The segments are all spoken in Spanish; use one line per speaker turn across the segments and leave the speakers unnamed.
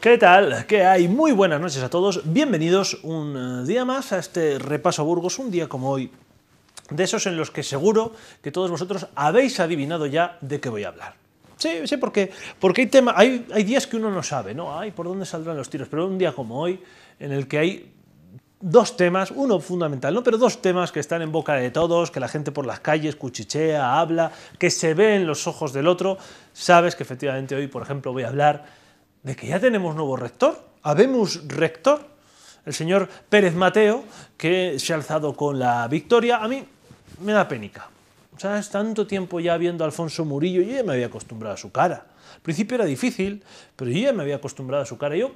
¿Qué tal? ¿Qué hay? Muy buenas noches a todos. Bienvenidos un eh, día más a este repaso a Burgos, un día como hoy, de esos en los que seguro que todos vosotros habéis adivinado ya de qué voy a hablar. Sí, sí, porque, porque hay, tema, hay, hay días que uno no sabe, ¿no? Ay, ¿por dónde saldrán los tiros? Pero un día como hoy, en el que hay dos temas, uno fundamental, ¿no? pero dos temas que están en boca de todos, que la gente por las calles cuchichea, habla, que se ve en los ojos del otro, sabes que efectivamente hoy, por ejemplo, voy a hablar de que ya tenemos nuevo rector, habemos rector, el señor Pérez Mateo, que se ha alzado con la victoria. A mí me da pénica. es Tanto tiempo ya viendo a Alfonso Murillo, yo ya me había acostumbrado a su cara. Al principio era difícil, pero ya me había acostumbrado a su cara. Yo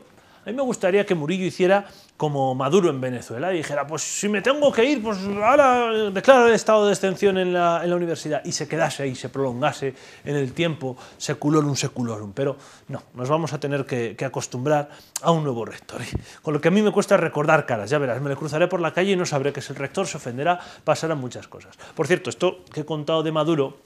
a mí me gustaría que Murillo hiciera como Maduro en Venezuela y dijera, pues si me tengo que ir, pues ahora eh, declaro el estado de extensión en la, universidad y se quedase ahí, se prolongase en el tiempo, seculorum seculorum. Pero no, nos vamos a tener que, acostumbrar a un nuevo rector. con lo que a mí me cuesta recordar caras, ya verás, me le cruzaré por la calle y no sabré que si el rector, se ofenderá, pasarán muchas cosas. Por cierto, esto que he contado de Maduro,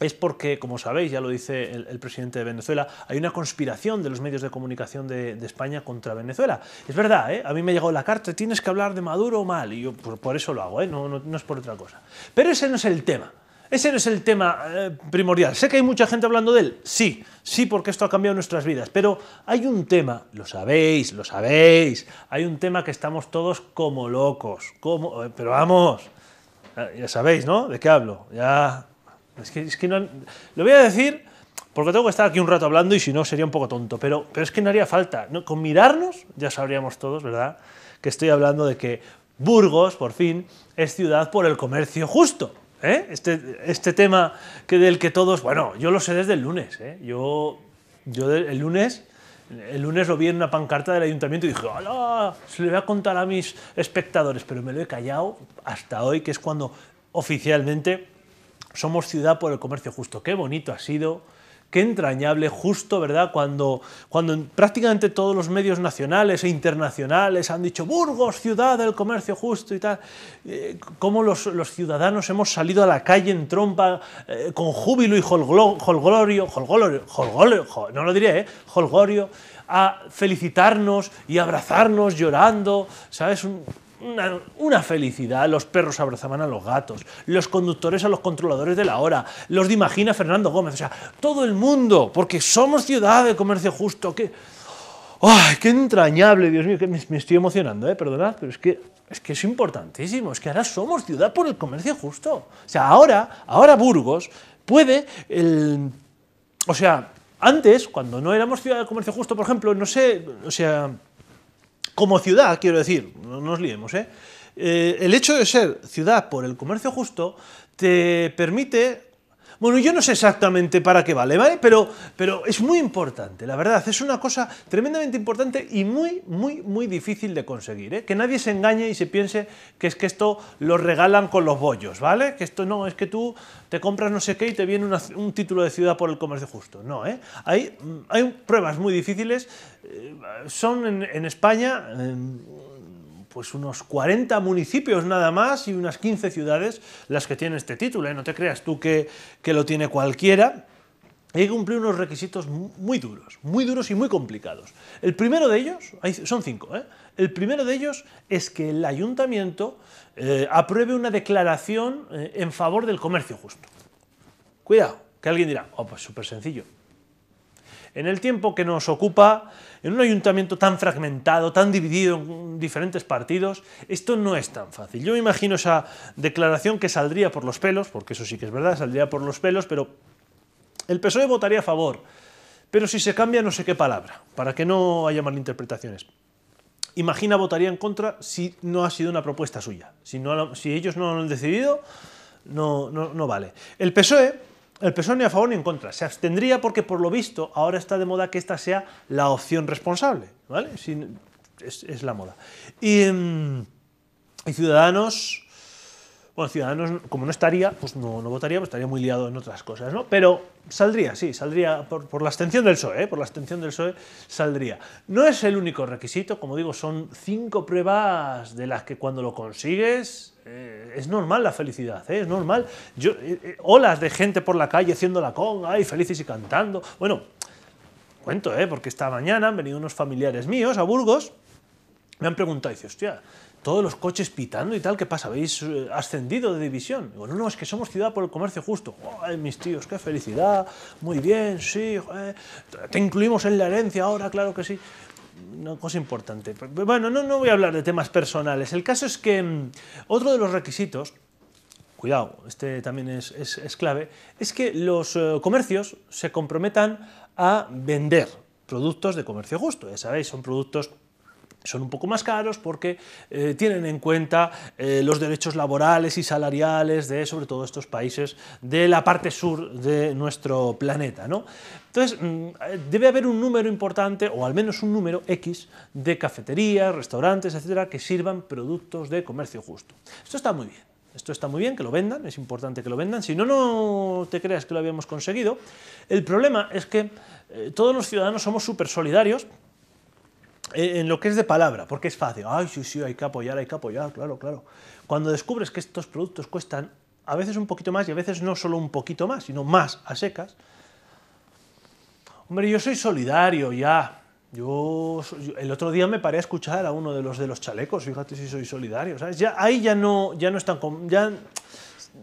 es porque, como sabéis, ya lo dice el, presidente de Venezuela, hay una conspiración de los medios de comunicación de, España contra Venezuela. Es verdad, ¿eh? a mí me ha llegado la carta, tienes que hablar de Maduro o mal, y yo pues, por, eso lo hago, ¿eh? no, es por otra cosa. Pero ese no es el tema. Ese no es el tema eh, primordial. Sé que hay mucha gente hablando de él, sí, sí, porque esto ha cambiado nuestras vidas, pero hay un tema, lo sabéis, lo sabéis, hay un tema que estamos todos como locos, como, eh, pero vamos, ya sabéis, ¿no? ¿De qué hablo? Ya es que, es que no, lo voy a decir porque tengo que estar aquí un rato hablando y si no sería un poco tonto, pero, pero es que no haría falta. ¿no? Con mirarnos ya sabríamos todos, ¿verdad? Que estoy hablando de que Burgos, por fin, es ciudad por el comercio justo. ¿eh? Este, este tema que del que todos, bueno, yo lo sé desde el lunes. ¿eh? Yo, yo el lunes el lunes lo vi en una pancarta del ayuntamiento y dije, Se le voy a contar a mis espectadores, pero me lo he callado hasta hoy, que es cuando oficialmente somos ciudad por el comercio justo. Qué bonito ha sido, qué entrañable, justo, ¿verdad? Cuando, cuando prácticamente todos los medios nacionales e internacionales han dicho Burgos, ciudad del comercio justo y tal, eh, cómo los, ciudadanos hemos salido a la calle en trompa eh, con júbilo y holglorio, holglorio, no lo diré, ¿eh? holgorio, a felicitarnos y abrazarnos llorando, ¿sabes? una, felicidad. Los perros abrazaban a los gatos, los conductores a los controladores de la hora, los de Imagina Fernando Gómez, o sea, todo el mundo, porque somos ciudad de comercio justo. ¡Ay, qué entrañable! Dios mío, que me, estoy emocionando, ¿eh? perdonad, pero es que, es que es importantísimo. Es que ahora somos ciudad por el comercio justo. O sea, ahora, ahora Burgos puede. El, o sea, antes, cuando no éramos ciudad de comercio justo, por ejemplo, no sé, o sea como ciudad, quiero decir, no nos liemos, ¿eh? ¿eh? el hecho de ser ciudad por el comercio justo te permite bueno, yo no sé exactamente para qué vale, ¿vale? Pero, pero es muy importante, la verdad, es una cosa tremendamente importante y muy, muy, muy difícil de conseguir, ¿eh? Que nadie se engañe y se piense que es que esto lo regalan con los bollos, ¿vale? Que esto no, es que tú te compras no sé qué y te viene un título de ciudad por el comercio justo, no, ¿eh? Hay, hay pruebas muy difíciles, eh, son en, España pues unos 40 municipios nada más y unas 15 ciudades las que tienen este título. ¿eh? No te creas tú que, lo tiene cualquiera. Hay que cumplir unos requisitos muy duros, muy duros y muy complicados. El primero de ellos, son cinco, ¿eh? el primero de ellos es que el ayuntamiento eh, apruebe una declaración en favor del comercio justo. Cuidado, que alguien dirá, oh, pues súper sencillo en el tiempo que nos ocupa, en un ayuntamiento tan fragmentado, tan dividido en diferentes partidos, esto no es tan fácil. Yo me imagino esa declaración que saldría por los pelos, porque eso sí que es verdad, saldría por los pelos, pero el PSOE votaría a favor, pero si se cambia no sé qué palabra, para que no haya malinterpretaciones. Imagina votaría en contra si no ha sido una propuesta suya. Si, ellos no lo han decidido, no, no, no vale. El PSOE el PSOE ni a favor ni en contra. Se abstendría porque, por lo visto, ahora está de moda que esta sea la opción responsable. ¿vale? es, la moda. y mm, Ciudadanos bueno, Ciudadanos, como no estaría, pues no, no votaría, pues estaría muy liado en otras cosas, ¿no? Pero saldría, sí, saldría por, la abstención del PSOE, ¿eh? por la abstención del PSOE saldría. No es el único requisito, como digo, son cinco pruebas de las que cuando lo consigues eh, es normal la felicidad, ¿eh? es normal. Yo, eh, eh, olas de gente por la calle haciendo la conga y felices y cantando. Bueno, cuento, ¿eh? porque esta mañana han venido unos familiares míos a Burgos, me han preguntado, y dice, hostia, todos los coches pitando y tal, ¿qué pasa? ¿Habéis eh, ascendido de división? bueno no, es que somos ciudad por el comercio justo. ¡Ay, mis tíos, qué felicidad! Muy bien, sí, te incluimos en la herencia ahora, claro que sí. Una cosa importante. Bueno, no, no voy a hablar de temas personales. El caso es que mm, otro de los requisitos, cuidado, este también es, clave, es que los eh, comercios se comprometan a vender productos de comercio justo. Ya sabéis, son productos son un poco más caros porque eh, tienen en cuenta eh, los derechos laborales y salariales de sobre todo estos países de la parte sur de nuestro planeta. Entonces, mm, eh, debe haber un número importante, o al menos un número X, de cafeterías, restaurantes, etcétera, que sirvan productos de comercio justo. Esto está muy bien. Esto está muy bien, que lo vendan, es importante que lo vendan. Si no, no te creas que lo habíamos conseguido. El problema es que todos los ciudadanos somos súper solidarios eh, en lo que es de palabra, porque es fácil, ay, sí, sí, hay que apoyar, hay que apoyar, claro, claro. Cuando descubres que estos productos cuestan a veces un poquito más y a veces no solo un poquito más, sino más a secas, hombre, yo soy solidario ya. Yo, el otro día me paré a escuchar a uno de los de los chalecos, fíjate si soy solidario, ¿sabes? Ya, ahí ya no, ya no están, ya,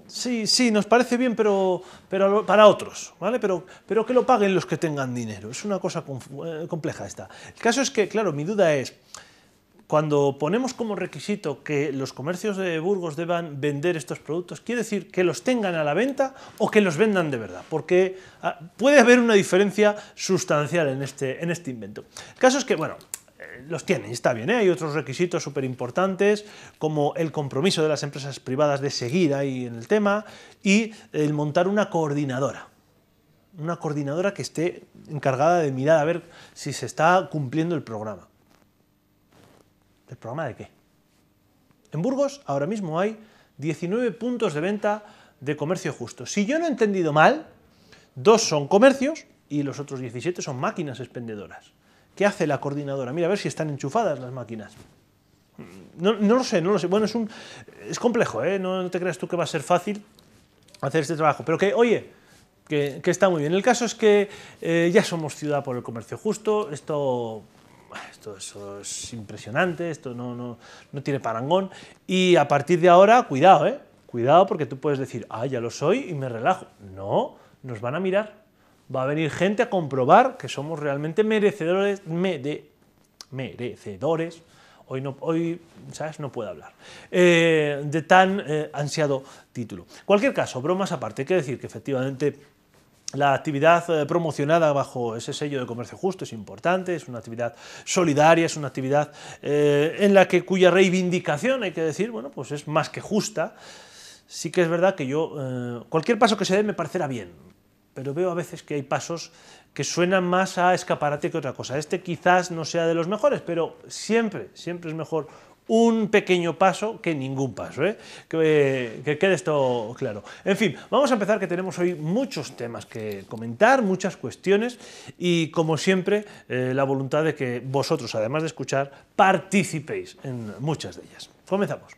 Sí, sí, nos parece bien, pero, pero para otros, ¿vale? Pero, que lo paguen los que tengan dinero. Es una cosa eh, compleja esta. El caso es que, claro, mi duda es, cuando ponemos como requisito que los comercios de Burgos deban vender estos productos, ¿quiere decir que los tengan a la venta o que los vendan de verdad? Porque ah, puede haber una diferencia sustancial en este, en este invento. El caso es que, bueno, los tienen, está bien. ¿eh? Hay otros requisitos súper importantes, como el compromiso de las empresas privadas de seguir ahí en el tema y el montar una coordinadora. Una coordinadora que esté encargada de mirar a ver si se está cumpliendo el programa. ¿El programa de qué? En Burgos ahora mismo hay 19 puntos de venta de comercio justo. Si yo no he entendido mal, dos son comercios y los otros 17 son máquinas expendedoras. ¿Qué hace la coordinadora? Mira, a ver si están enchufadas las máquinas. No, lo sé, no lo sé. Bueno, es, un, es complejo, ¿eh? no, te creas tú que va a ser fácil hacer este trabajo. Pero que, oye, que, está muy bien. El caso es que eh, ya somos ciudad por el comercio justo, esto, esto, es impresionante, esto no, no, tiene parangón, y a partir de ahora, cuidado, ¿eh? cuidado porque tú puedes decir, ah, ya lo soy y me relajo. No, nos van a mirar, va a venir gente a comprobar que somos realmente merecedores, de, merecedores, hoy, no, hoy ¿sabes? no puedo hablar, eh, de tan eh, ansiado título. Cualquier caso, bromas aparte, hay que decir que efectivamente la actividad eh, promocionada bajo ese sello de comercio justo es importante, es una actividad solidaria, es una actividad en la que cuya reivindicación, hay que decir, bueno, pues es más que justa. Sí que es verdad que yo, cualquier paso que se dé me parecerá bien, pero veo a veces que hay pasos que suenan más a escaparate que otra cosa. Este quizás no sea de los mejores, pero siempre, siempre es mejor un pequeño paso que ningún paso, ¿eh? que, quede esto claro. En fin, vamos a empezar que tenemos hoy muchos temas que comentar, muchas cuestiones y como siempre eh, la voluntad de que vosotros, además de escuchar, participéis en muchas de ellas. Comenzamos.